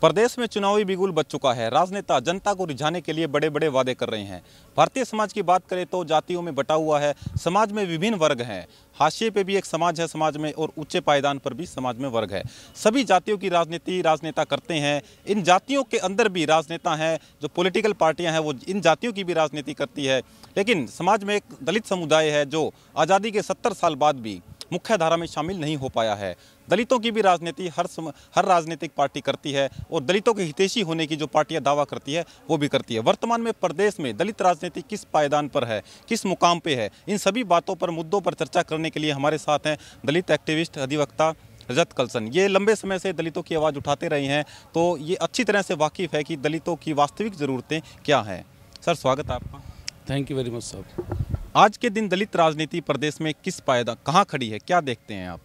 प्रदेश में चुनावी बिगुल बच चुका है राजनेता जनता को रिझाने के लिए बड़े बड़े वादे कर रहे हैं भारतीय समाज की बात करें तो जातियों में बटा हुआ है समाज में विभिन्न वर्ग हैं हाशिए पे भी एक समाज है समाज में और ऊंचे पायदान पर भी समाज में वर्ग है सभी जातियों की राजनीति राजनेता करते हैं इन जातियों के अंदर भी राजनेता हैं जो पॉलिटिकल पार्टियां हैं वो इन जातियों की भी राजनीति करती है लेकिन समाज में एक दलित समुदाय है जो आज़ादी के सत्तर साल बाद भी मुख्य धारा में शामिल नहीं हो पाया है दलितों की भी राजनीति हर सम, हर राजनीतिक पार्टी करती है और दलितों के हितेशी होने की जो पार्टियां दावा करती है वो भी करती है वर्तमान में प्रदेश में दलित राजनीति किस पायदान पर है किस मुकाम पे है इन सभी बातों पर मुद्दों पर चर्चा करने के लिए हमारे साथ हैं दलित एक्टिविस्ट अधिवक्ता रजत कलसन ये लंबे समय से दलितों की आवाज़ उठाते रहे हैं तो ये अच्छी तरह से वाकिफ़ है कि दलितों की वास्तविक ज़रूरतें क्या हैं सर स्वागत है आपका thank you very much sir आज के दिन दलित राजनीति प्रदेश में किस पायदा कहाँ खड़ी है क्या देखते हैं आप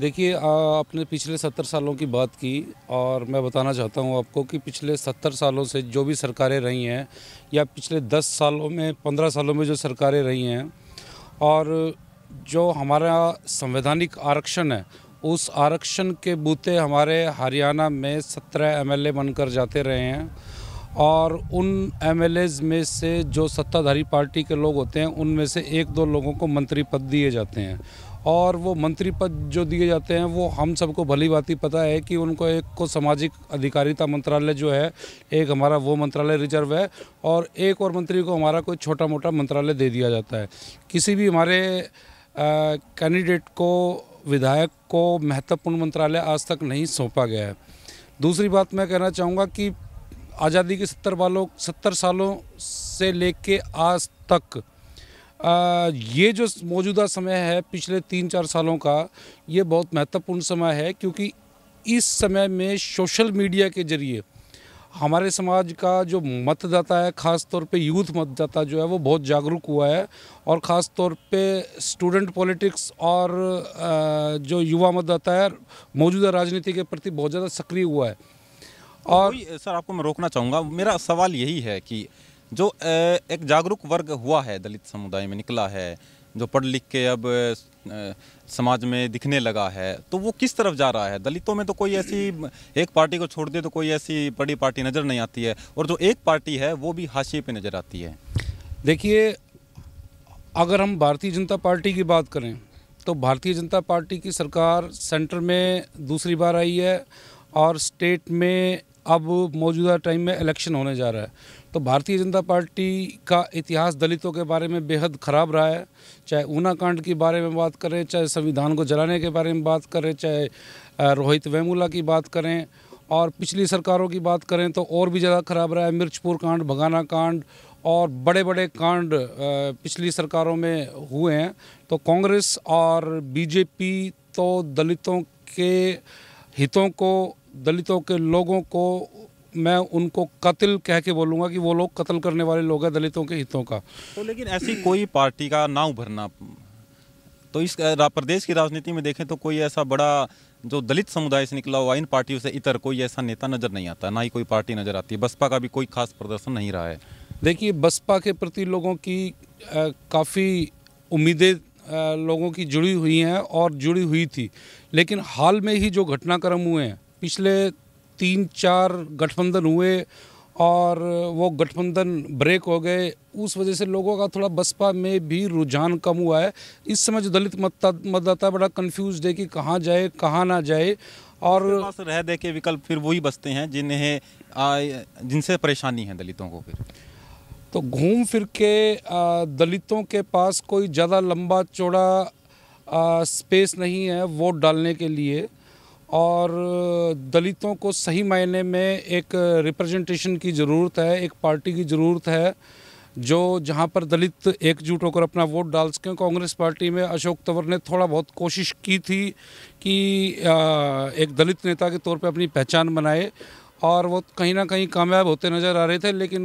देखिए आपने पिछले सत्तर सालों की बात की और मैं बताना चाहता हूँ आपको कि पिछले सत्तर सालों से जो भी सरकारें रही हैं या पिछले दस सालों में पंद्रह सालों में जो सरकारें रही हैं और जो हमारा संवैधानिक आरक्षण है उस आरक्षण के बूते हमारे हरियाणा में सत्रह एमएलए बनकर जाते रहे हैं और उन एम में से जो सत्ताधारी पार्टी के लोग होते हैं उनमें से एक दो लोगों को मंत्री पद दिए जाते हैं और वो मंत्री पद जो दिए जाते हैं वो हम सबको भली बात पता है कि उनको एक को सामाजिक अधिकारिता मंत्रालय जो है एक हमारा वो मंत्रालय रिजर्व है और एक और मंत्री को हमारा कोई छोटा मोटा मंत्रालय दे दिया जाता है किसी भी हमारे कैंडिडेट को विधायक को महत्वपूर्ण मंत्रालय आज तक नहीं सौंपा गया है दूसरी बात मैं कहना चाहूँगा कि आज़ादी के सत्तर वालों सत्तर सालों से लेके आज तक आ, ये जो मौजूदा समय है पिछले तीन चार सालों का ये बहुत महत्वपूर्ण समय है क्योंकि इस समय में सोशल मीडिया के ज़रिए हमारे समाज का जो मतदाता है ख़ास तौर पे यूथ मतदाता जो है वो बहुत जागरूक हुआ है और ख़ास तौर पे स्टूडेंट पॉलिटिक्स और जो युवा मतदाता है मौजूदा राजनीति के प्रति बहुत ज़्यादा सक्रिय हुआ है और सर आपको मैं रोकना चाहूँगा मेरा सवाल यही है कि जो एक जागरूक वर्ग हुआ है दलित समुदाय में निकला है जो पढ़ लिख के अब समाज में दिखने लगा है तो वो किस तरफ जा रहा है दलितों में तो कोई ऐसी एक पार्टी को छोड़ दे तो कोई ऐसी बड़ी पार्टी नज़र नहीं आती है और जो एक पार्टी है वो भी हाशिए पे नज़र आती है देखिए अगर हम भारतीय जनता पार्टी की बात करें तो भारतीय जनता पार्टी की सरकार सेंटर में दूसरी बार आई है और स्टेट में अब मौजूदा टाइम में इलेक्शन होने जा रहा है तो भारतीय जनता पार्टी का इतिहास दलितों के बारे में बेहद ख़राब रहा है चाहे ऊना कांड के बारे में बात करें चाहे संविधान को जलाने के बारे में बात करें चाहे रोहित वेमूला की बात करें और पिछली सरकारों की बात करें तो और भी ज़्यादा ख़राब रहा है मिर्चपुर कांड भगाना कांड और बड़े बड़े कांड पिछली सरकारों में हुए हैं तो कांग्रेस और बीजेपी तो दलितों के हितों को दलितों के लोगों को मैं उनको कत्ल कह के बोलूँगा कि वो लोग कत्ल करने वाले लोग हैं दलितों के हितों का तो लेकिन ऐसी कोई पार्टी का ना उभरना तो इस प्रदेश की राजनीति में देखें तो कोई ऐसा बड़ा जो दलित समुदाय से निकला हुआ इन पार्टियों से इतर कोई ऐसा नेता नज़र नहीं आता ना ही कोई पार्टी नज़र आती है बसपा का भी कोई खास प्रदर्शन नहीं रहा है देखिए बसपा के प्रति लोगों की काफ़ी उम्मीदें लोगों की जुड़ी हुई हैं और जुड़ी हुई थी लेकिन हाल में ही जो घटनाक्रम हुए हैं पिछले तीन चार गठबंधन हुए और वो गठबंधन ब्रेक हो गए उस वजह से लोगों का थोड़ा बसपा में भी रुझान कम हुआ है इस समय जो दलित मतदाता बड़ा कंफ्यूज है कि कहाँ जाए कहाँ ना जाए और रह दे के विकल्प फिर वही बसते हैं जिन्हें जिनसे परेशानी है दलितों को फिर तो घूम फिर के दलितों के पास कोई ज़्यादा लंबा चौड़ा स्पेस नहीं है वोट डालने के लिए और दलितों को सही मायने में एक रिप्रेजेंटेशन की ज़रूरत है एक पार्टी की ज़रूरत है जो जहां पर दलित एकजुट होकर अपना वोट डाल सकें कांग्रेस पार्टी में अशोक तंवर ने थोड़ा बहुत कोशिश की थी कि एक दलित नेता के तौर पे अपनी पहचान बनाए और वो कहीं ना कहीं कामयाब होते नजर आ रहे थे लेकिन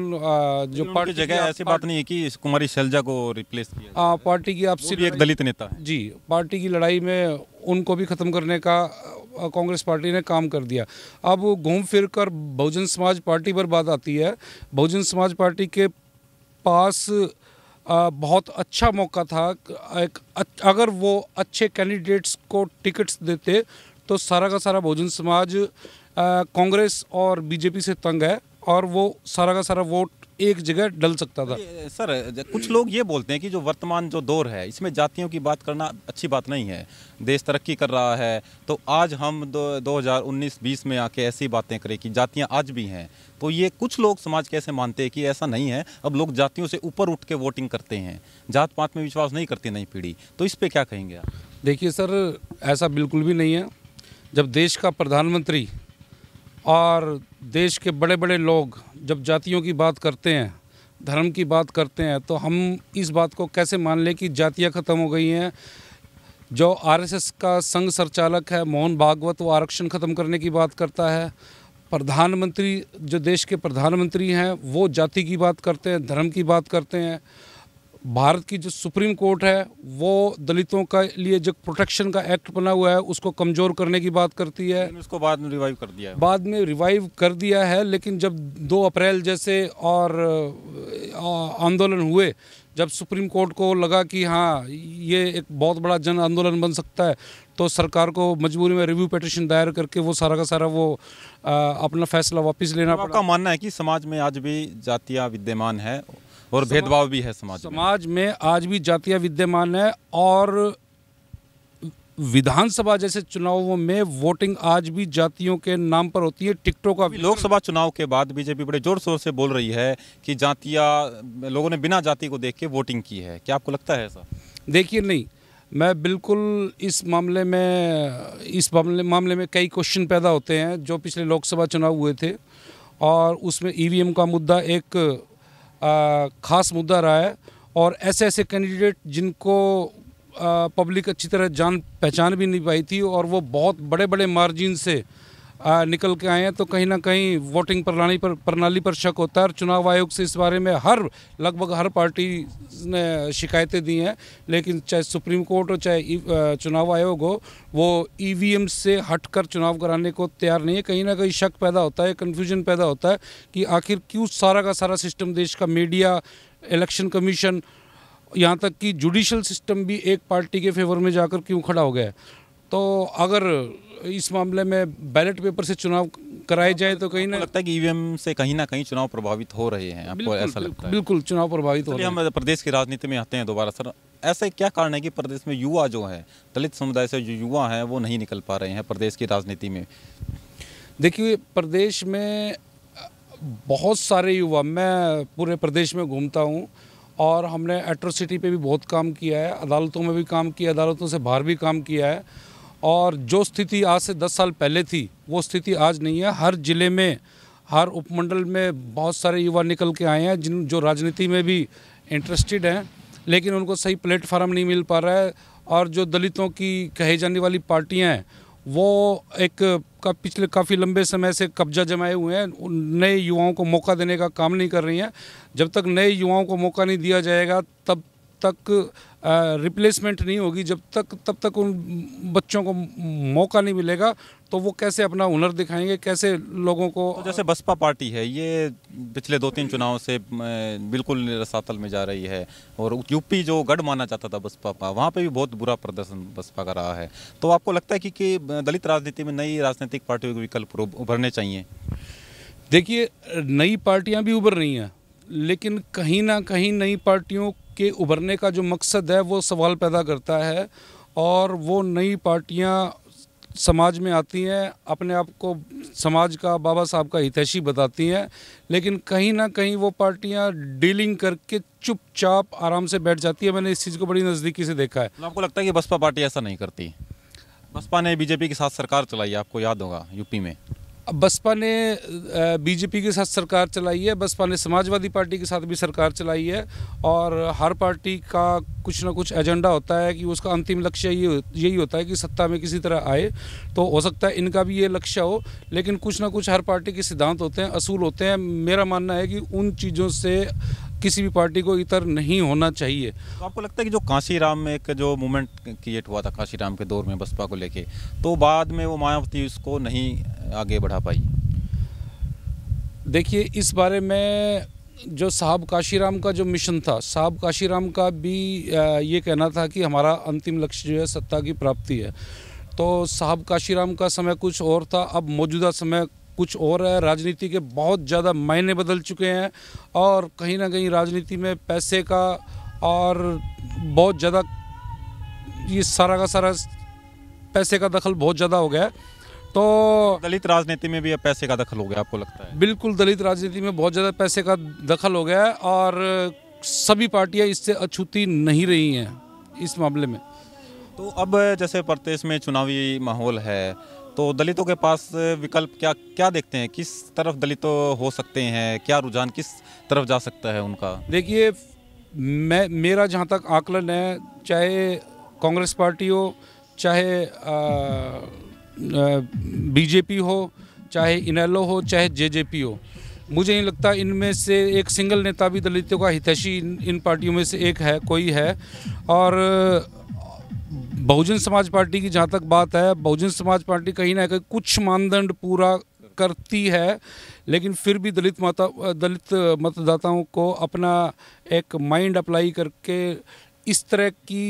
जो पार्टी जगह ऐसी बात नहीं है कि कुमारी शैलजा को रिप्लेस किया आ, पार्टी की आपसी एक दलित नेता जी पार्टी की लड़ाई में उनको भी ख़त्म करने का कांग्रेस पार्टी ने काम कर दिया अब घूम फिर कर बहुजन समाज पार्टी पर बात आती है बहुजन समाज पार्टी के पास बहुत अच्छा मौका था एक अगर वो अच्छे कैंडिडेट्स को टिकट्स देते तो सारा का सारा बहुजन समाज कांग्रेस और बीजेपी से तंग है और वो सारा का सारा वोट एक जगह डल सकता था सर कुछ लोग ये बोलते हैं कि जो वर्तमान जो दौर है इसमें जातियों की बात करना अच्छी बात नहीं है देश तरक्की कर रहा है तो आज हम दो हज़ार में आके ऐसी बातें करें कि जातियाँ आज भी हैं तो ये कुछ लोग समाज कैसे मानते हैं कि ऐसा नहीं है अब लोग जातियों से ऊपर उठ के वोटिंग करते हैं जात पात में विश्वास नहीं करती नई पीढ़ी तो इस पर क्या कहेंगे आप देखिए सर ऐसा बिल्कुल भी नहीं है जब देश का प्रधानमंत्री और देश के बड़े बड़े लोग जब जातियों की बात करते हैं धर्म की बात करते हैं तो हम इस बात को कैसे मान लें कि जातियाँ ख़त्म हो गई हैं जो आरएसएस का संघ संचालक है मोहन भागवत वो आरक्षण ख़त्म करने की बात करता है प्रधानमंत्री जो देश के प्रधानमंत्री हैं वो जाति की बात करते हैं धर्म की बात करते हैं भारत की जो सुप्रीम कोर्ट है वो दलितों का लिए जो प्रोटेक्शन का एक्ट बना हुआ है उसको कमज़ोर करने की बात करती है उसको बाद में रिवाइव कर दिया है बाद में रिवाइव कर दिया है लेकिन जब 2 अप्रैल जैसे और आंदोलन हुए जब सुप्रीम कोर्ट को लगा कि हाँ ये एक बहुत बड़ा जन आंदोलन बन सकता है तो सरकार को मजबूरी में रिव्यू पटिशन दायर करके वो सारा का सारा वो आ, अपना फैसला वापस लेना तो आपका मानना है कि समाज में आज भी जातिया विद्यमान है और भेदभाव भी है समाज समाज में, में आज भी जातियाँ विद्यमान है और विधानसभा जैसे चुनावों में वोटिंग आज भी जातियों के नाम पर होती है टिकटों का लोकसभा चुनाव के बाद बीजेपी बड़े जोर शोर से बोल रही है कि जातिया लोगों ने बिना जाति को देख के वोटिंग की है क्या आपको लगता है ऐसा देखिए नहीं मैं बिल्कुल इस मामले में इस मामले मामले में कई क्वेश्चन पैदा होते हैं जो पिछले लोकसभा चुनाव हुए थे और उसमें ईवीएम का मुद्दा एक ख़ास मुद्दा रहा है और ऐसे ऐसे कैंडिडेट जिनको पब्लिक अच्छी तरह जान पहचान भी नहीं पाई थी और वो बहुत बड़े बड़े मार्जिन से आ, निकल के आए हैं तो कहीं ना कहीं वोटिंग प्रणाली पर प्रणाली पर शक होता है और चुनाव आयोग से इस बारे में हर लगभग हर पार्टी ने शिकायतें दी हैं लेकिन चाहे सुप्रीम कोर्ट हो चाहे चुनाव आयोग हो वो ई e से हटकर चुनाव कराने को तैयार नहीं है कहीं ना कहीं शक पैदा होता है कन्फ्यूजन पैदा होता है कि आखिर क्यों सारा का सारा सिस्टम देश का मीडिया इलेक्शन कमीशन यहाँ तक कि जुडिशल सिस्टम भी एक पार्टी के फेवर में जाकर क्यों खड़ा हो गया है तो अगर इस मामले में बैलेट पेपर से चुनाव कराए जाए तो कहीं ना लगता है कि ईवीएम से कहीं ना कहीं चुनाव प्रभावित हो रहे हैं आपको ऐसा लगता है बिल्कुल चुनाव प्रभावित हो रहे हैं हम प्रदेश की राजनीति में आते हैं दोबारा सर ऐसे क्या कारण है कि प्रदेश में युवा जो है दलित समुदाय से जो युवा हैं वो नहीं निकल पा रहे हैं प्रदेश की राजनीति में देखिए प्रदेश में बहुत सारे युवा मैं पूरे प्रदेश में घूमता हूँ और हमने एट्रोसिटी पे भी बहुत काम किया है अदालतों में भी काम किया अदालतों से बाहर भी काम किया है और जो स्थिति आज से 10 साल पहले थी वो स्थिति आज नहीं है हर ज़िले में हर उपमंडल में बहुत सारे युवा निकल के आए हैं जिन जो राजनीति में भी इंटरेस्टेड हैं लेकिन उनको सही प्लेटफार्म नहीं मिल पा रहा है और जो दलितों की कही जाने वाली पार्टियाँ हैं वो एक का पिछले काफ़ी लंबे समय से कब्जा जमाए हुए हैं नए युवाओं को मौका देने का काम नहीं कर रही हैं जब तक नए युवाओं को मौका नहीं दिया जाएगा तब तक रिप्लेसमेंट नहीं होगी जब तक तब तक उन बच्चों को मौका नहीं मिलेगा तो वो कैसे अपना हुनर दिखाएंगे कैसे लोगों को तो जैसे बसपा पार्टी है ये पिछले दो तीन चुनाव से बिल्कुल रसातल में जा रही है और यूपी जो गढ़ माना जाता था बसपा का वहाँ पे भी बहुत बुरा प्रदर्शन बसपा का रहा है तो आपको लगता है कि, कि दलित राजनीति में नई राजनीतिक पार्टियों के विकल्प उभरने चाहिए देखिए नई पार्टियाँ भी उभर रही हैं लेकिन कहीं ना कहीं नई पार्टियों के उभरने का जो मकसद है वो सवाल पैदा करता है और वो नई पार्टियां समाज में आती हैं अपने आप को समाज का बाबा साहब का हितैषी बताती हैं लेकिन कहीं ना कहीं वो पार्टियां डीलिंग करके चुपचाप आराम से बैठ जाती है मैंने इस चीज़ को बड़ी नज़दीकी से देखा है तो आपको लगता है कि बसपा पार्टी ऐसा नहीं करती बसपा ने बीजेपी के साथ सरकार चलाई आपको याद होगा यूपी में बसपा ने बीजेपी के साथ सरकार चलाई है बसपा ने समाजवादी पार्टी के साथ भी सरकार चलाई है और हर पार्टी का कुछ ना कुछ एजेंडा होता है कि उसका अंतिम लक्ष्य ये यही होता है कि सत्ता में किसी तरह आए तो हो सकता है इनका भी ये लक्ष्य हो लेकिन कुछ ना कुछ हर पार्टी के सिद्धांत होते हैं असूल होते हैं मेरा मानना है कि उन चीज़ों से किसी भी पार्टी को इतर नहीं होना चाहिए तो आपको लगता है कि जो काशीराम में एक जो मूवमेंट क्रिएट हुआ था काशीराम के दौर में बसपा को लेके तो बाद में वो मायावती उसको नहीं आगे बढ़ा पाई देखिए इस बारे में जो साहब काशीराम का जो मिशन था साहब काशीराम का भी ये कहना था कि हमारा अंतिम लक्ष्य जो है सत्ता की प्राप्ति है तो साहब काशीराम का समय कुछ और था अब मौजूदा समय कुछ और है राजनीति के बहुत ज़्यादा मायने बदल चुके हैं और कहीं ना कहीं राजनीति में पैसे का और बहुत ज़्यादा ये सारा का सारा पैसे का दखल बहुत ज़्यादा हो गया है तो दलित राजनीति में भी अब पैसे का दखल हो गया आपको लगता है बिल्कुल दलित राजनीति में बहुत ज़्यादा पैसे का दखल हो गया है और सभी पार्टियां इससे अछूती नहीं रही हैं इस मामले में तो अब जैसे प्रदेश में चुनावी माहौल है तो दलितों के पास विकल्प क्या क्या देखते हैं किस तरफ दलित हो सकते हैं क्या रुझान किस तरफ जा सकता है उनका देखिए मैं मेरा जहाँ तक आकलन है चाहे कांग्रेस पार्टी हो चाहे बीजेपी हो चाहे इनेलो हो चाहे जेजेपी हो मुझे नहीं लगता इनमें से एक सिंगल नेता भी दलितों का हितैषी इन, इन पार्टियों में से एक है कोई है और बहुजन समाज पार्टी की जहाँ तक बात है बहुजन समाज पार्टी कहीं ना कहीं कुछ मानदंड पूरा करती है लेकिन फिर भी दलित माता दलित मतदाताओं को अपना एक माइंड अप्लाई करके इस तरह की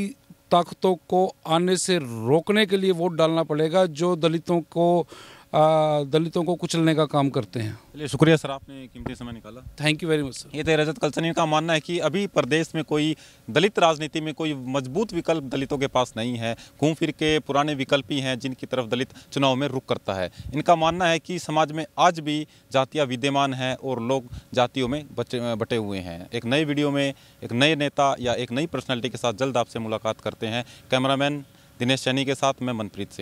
ताकतों को आने से रोकने के लिए वोट डालना पड़ेगा जो दलितों को दलितों को कुचलने का काम करते हैं चलिए शुक्रिया सर आपने कीमती समय निकाला thank you very much sir ये थे रजत कलसनी का मानना है कि अभी प्रदेश में कोई दलित राजनीति में कोई मजबूत विकल्प दलितों के पास नहीं है घूम फिर के पुराने विकल्प ही हैं जिनकी तरफ दलित चुनाव में रुक करता है इनका मानना है कि समाज में आज भी जातियाँ विद्यमान हैं और लोग जातियों में बचे बटे हुए हैं एक नए वीडियो में एक नए नेता या एक नई पर्सनैलिटी के साथ जल्द आपसे मुलाकात करते हैं कैमरामैन दिनेश सैनी के साथ मैं मनप्रीत सिंह